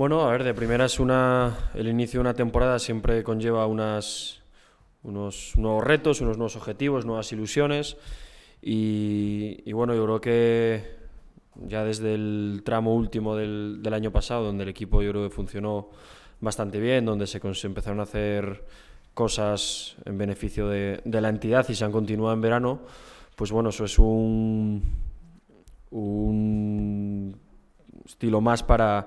Bueno, a ver, de primeras una, el inicio de una temporada siempre conlleva unos nuevos retos, unos nuevos objetivos, nuevas ilusiones y, bueno, yo creo que ya desde el tramo último del, año pasado, donde el equipo yo creo que funcionó bastante bien, donde se, empezaron a hacer cosas en beneficio de, la entidad y se han continuado en verano, pues bueno, eso es un estilo más para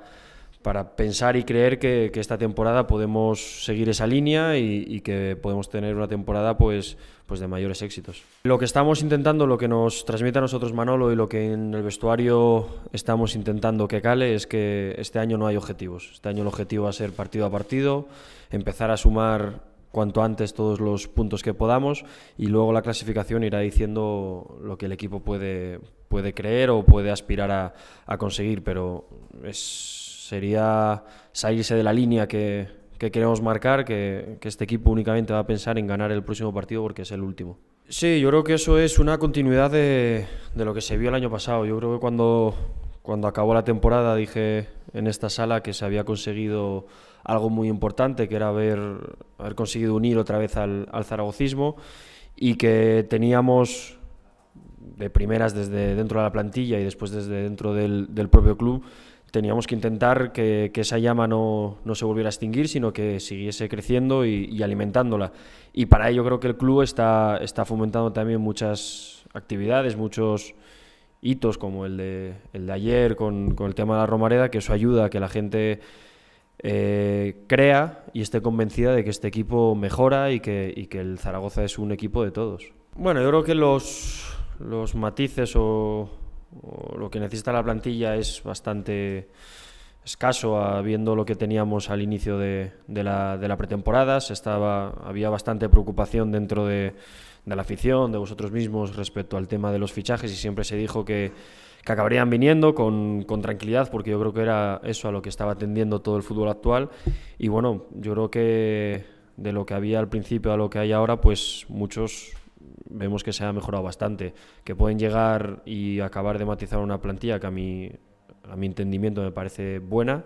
para pensar y creer que, esta temporada podemos seguir esa línea y, que podemos tener una temporada pues, pues de mayores éxitos. Lo que estamos intentando, lo que nos transmite a nosotros Manolo y lo que en el vestuario estamos intentando que cale es que este año no hay objetivos. Este año el objetivo va a ser partido a partido, empezar a sumar cuanto antes todos los puntos que podamos y luego la clasificación irá diciendo lo que el equipo puede, puede creer o puede aspirar a, a conseguir, pero es sería salirse de la línea que, queremos marcar, que, este equipo únicamente va a pensar en ganar el próximo partido porque es el último. Sí, yo creo que eso es una continuidad de, lo que se vio el año pasado. Yo creo que cuando, cuando acabó la temporada dije en esta sala que se había conseguido algo muy importante, que era haber, haber conseguido unir otra vez al, zaragocismo y que teníamos de primeras desde dentro de la plantilla y después desde dentro del, del propio club, teníamos que intentar que, esa llama no, se volviera a extinguir, sino que siguiese creciendo y, alimentándola. Y para ello creo que el club está, está fomentando también muchas actividades, muchos hitos como el de, el de ayer con, el tema de la Romareda, que eso ayuda a que la gente eh, crea y esté convencida de que este equipo mejora y que, que el Zaragoza es un equipo de todos. Bueno, yo creo que los, los matices o lo que necesita la plantilla es bastante escaso, ah, viendo lo que teníamos al inicio de, la, pretemporada. estaba, había bastante preocupación dentro de, la afición, de vosotros mismos, respecto al tema de los fichajes y siempre se dijo que, acabarían viniendo con, con, tranquilidad, porque yo creo que era eso a lo que estaba atendiendo todo el fútbol actual. Y bueno, yo creo que de lo que había al principio a lo que hay ahora, pues muchos vemos que se ha mejorado bastante, que pueden llegar y acabar de matizar una plantilla que a mi, a mi entendimiento me parece buena,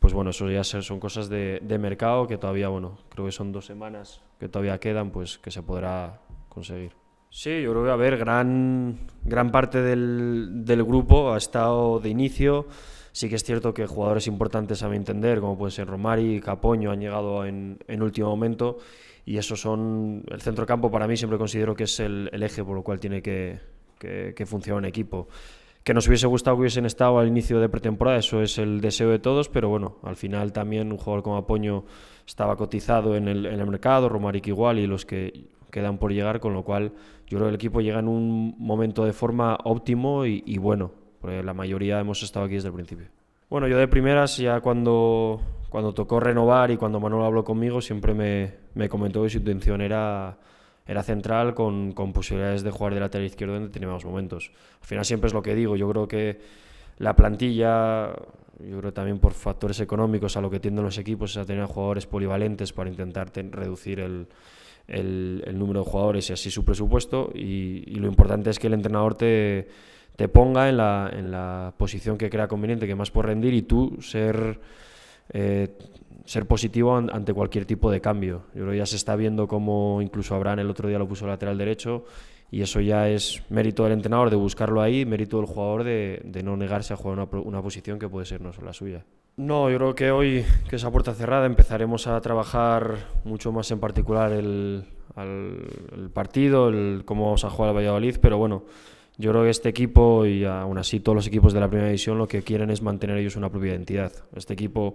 pues bueno, eso ya son cosas de, mercado que todavía, bueno, creo que son dos semanas que todavía quedan, pues que se podrá conseguir. Sí, yo creo que, a ver, gran, gran parte del, del grupo ha estado de inicio. Sí que es cierto que jugadores importantes a mi entender, como puede ser Romari, Capoño, han llegado en, último momento y esos son el centrocampo para mí siempre considero que es el, eje por lo cual tiene que, que, funcionar un equipo que nos hubiese gustado que hubiesen estado al inicio de pretemporada eso es el deseo de todos pero bueno al final también un jugador como Apoño estaba cotizado en el, mercado Romaric igual y los que quedan por llegar con lo cual yo creo que el equipo llega en un momento de forma óptimo y bueno porque la mayoría hemos estado aquí desde el principio. Bueno, yo de primeras, ya cuando, cuando tocó renovar y cuando Manuel habló conmigo, siempre me, me comentó que su intención era, era central con, con, posibilidades de jugar de lateral izquierdo donde teníamos momentos. Al final siempre es lo que digo, yo creo que la plantilla, yo creo también por factores económicos a lo que tienden los equipos, es a tener jugadores polivalentes para intentar reducir el, el, número de jugadores y así su presupuesto. Y, y lo importante es que el entrenador te te ponga en la, en la posición que crea conveniente, que más por rendir, y tú ser, eh, ser positivo ante cualquier tipo de cambio. Yo creo que ya se está viendo cómo incluso Abraham el otro día lo puso lateral derecho, y eso ya es mérito del entrenador de buscarlo ahí, mérito del jugador de, no negarse a jugar una, una, posición que puede ser no solo la suya. No, yo creo que hoy, que esa puerta cerrada, empezaremos a trabajar mucho más en particular el, al, el partido, el, cómo vamos a jugar al Valladolid, pero bueno, yo creo que este equipo y aún así todos los equipos de la primera división lo que quieren es mantener ellos una propia identidad. Este equipo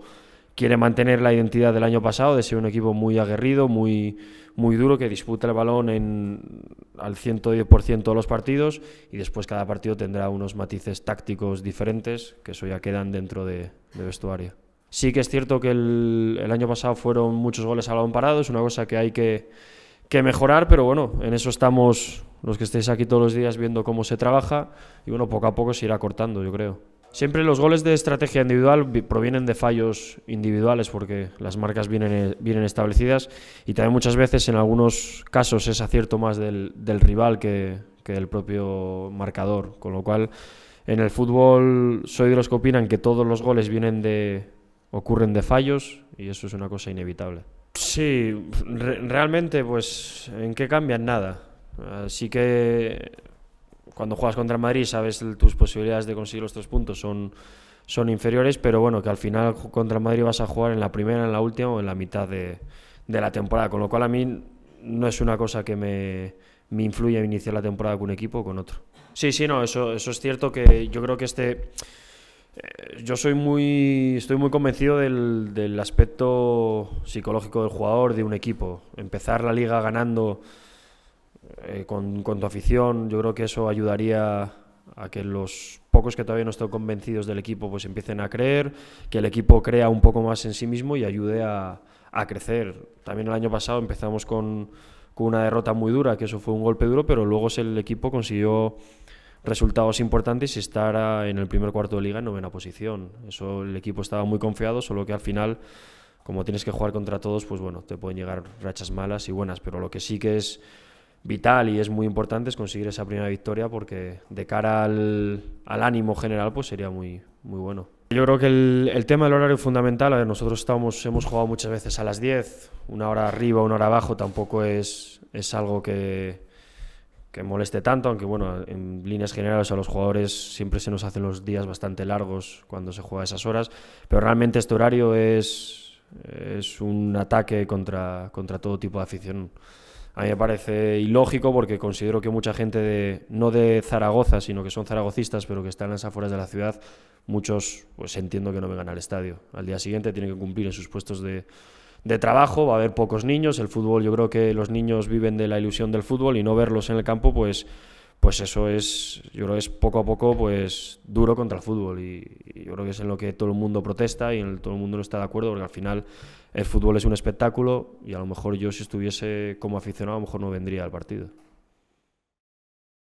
quiere mantener la identidad del año pasado, de ser un equipo muy aguerrido, muy, muy duro, que disputa el balón en, al 110% de los partidos y después cada partido tendrá unos matices tácticos diferentes, que eso ya quedan dentro de, vestuario. Sí que es cierto que el, año pasado fueron muchos goles a balón parado, es una cosa que hay que mejorar, pero bueno, en eso estamos los que estéis aquí todos los días viendo cómo se trabaja y bueno, poco a poco se irá cortando, yo creo. Siempre los goles de estrategia individual provienen de fallos individuales porque las marcas vienen, eh, vienen establecidas y también muchas veces en algunos casos es acierto más del, rival que, del propio marcador, con lo cual en el fútbol soy de los que opinan que todos los goles vienen de ocurren de fallos y eso es una cosa inevitable. Sí, realmente pues en qué cambian nada. Así que cuando juegas contra Madrid sabes tus posibilidades de conseguir los tres puntos son, son inferiores, pero bueno, que al final contra Madrid vas a jugar en la primera, en la última o en la mitad de, de la temporada, con lo cual a mí no es una cosa que me, me influye iniciar la temporada con un equipo o con otro. Sí, sí, no, eso, eso es cierto que yo creo que este... Eh, yo soy muy, estoy muy convencido del, del aspecto psicológico del jugador, de un equipo. Empezar la liga ganando eh, con, tu afición, yo creo que eso ayudaría a que los pocos que todavía no están convencidos del equipo pues empiecen a creer, que el equipo crea un poco más en sí mismo y ayude a, crecer. También el año pasado empezamos con, una derrota muy dura, que eso fue un golpe duro, pero luego el equipo consiguió resultados importantes y estar en el primer cuarto de liga en novena posición. Eso el equipo estaba muy confiado, solo que al final, como tienes que jugar contra todos, pues bueno, te pueden llegar rachas malas y buenas, pero lo que sí que es vital y es muy importante es conseguir esa primera victoria porque de cara al, ánimo general pues sería muy, muy bueno. Yo creo que el, tema del horario fundamental. A ver, nosotros estamos, hemos jugado muchas veces a las 10, una hora arriba, una hora abajo, tampoco es, es algo que, que moleste tanto, aunque bueno, en líneas generales a los jugadores siempre se nos hacen los días bastante largos cuando se juega a esas horas, pero realmente este horario es, es un ataque contra, contra todo tipo de afición a mí me parece ilógico porque considero que mucha gente de, no de Zaragoza, sino que son zaragocistas, pero que están en las afueras de la ciudad, muchos pues entiendo que no vengan al estadio. Al día siguiente tienen que cumplir en sus puestos de, de trabajo, va a haber pocos niños, el fútbol yo creo que los niños viven de la ilusión del fútbol y no verlos en el campo pues pues eso es, yo creo que es poco a poco pues duro contra el fútbol y, yo creo que es en lo que todo el mundo protesta y en que todo el mundo no está de acuerdo porque al final el fútbol es un espectáculo y a lo mejor yo si estuviese como aficionado a lo mejor no vendría al partido.